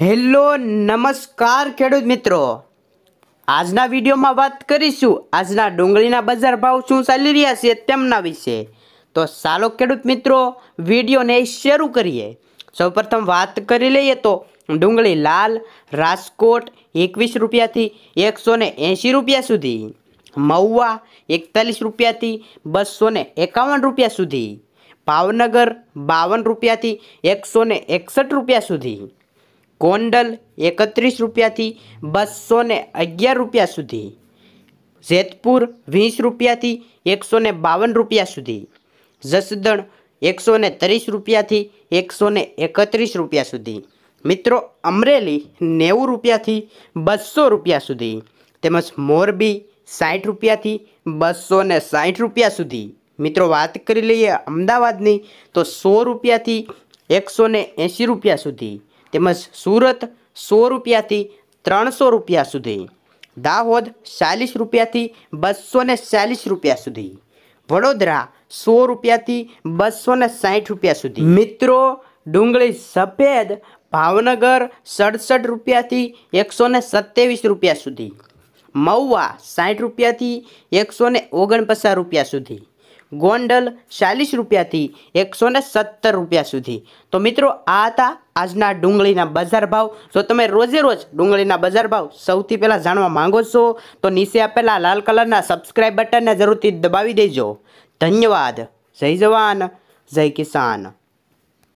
hello નમસ્કાર ખેડૂત મિત્રો આજના વિડીયોમાં વાત કરીશું આજના ડુંગળીના બજાર ભાવ શું ચાલી રહ્યા છે તેમના વિશે તો ચાલો ખેડૂત મિત્રો વિડીયોને શરૂ કરીએ સૌપ્રથમ વાત કરી લઈએ તો ડુંગળી લાલ રાજકોટ એકવીસ રૂપિયાથી એકસો ને એંશી રૂપિયા સુધી મહુવા એકતાલીસ રૂપિયાથી બસો ને એકાવન રૂપિયા સુધી ભાવનગર બાવન રૂપિયાથી એકસો ને એકસઠ રૂપિયા સુધી ગોંડલ એકત્રીસ રૂપિયાથી બસો અગિયાર રૂપિયા સુધી જેતપુર વીસ રૂપિયાથી એકસો બાવન રૂપિયા સુધી જસદણ એકસો ત્રીસ રૂપિયાથી એકસો એકત્રીસ રૂપિયા સુધી મિત્રો અમરેલી નેવું રૂપિયાથી બસો રૂપિયા સુધી તેમજ મોરબી સાઠ રૂપિયાથી બસો સાઠ રૂપિયા સુધી મિત્રો વાત કરી લઈએ અમદાવાદની તો સો રૂપિયાથી એકસો એંસી રૂપિયા સુધી તેમજ સુરત સો રૂપિયાથી ત્રણસો રૂપિયા સુધી દાહોદ ચાલીસ રૂપિયાથી બસો ને ચાલીસ રૂપિયા સુધી વડોદરા સો રૂપિયાથી બસો ને સાઠ રૂપિયા સુધી મિત્રો ડુંગળી સફેદ ભાવનગર સડસઠ રૂપિયાથી એકસો ને સત્યાવીસ રૂપિયા સુધી મહુવા સાઠ રૂપિયાથી એકસો ને ઓગણપચાસ રૂપિયા સુધી ગોંડલ ચાલીસ રૂપિયાથી એકસો ને સત્તર રૂપિયા સુધી તો મિત્રો આ હતા આજના ડુંગળીના બજાર ભાવ જો તમે રોજે રોજ ડુંગળીના બજાર ભાવ સૌથી પહેલાં જાણવા માંગો છો તો નીચે આપેલા લાલ કલરના સબસ્ક્રાઈબ બટનને જરૂરથી દબાવી દેજો ધન્યવાદ જય જવાન જય કિસાન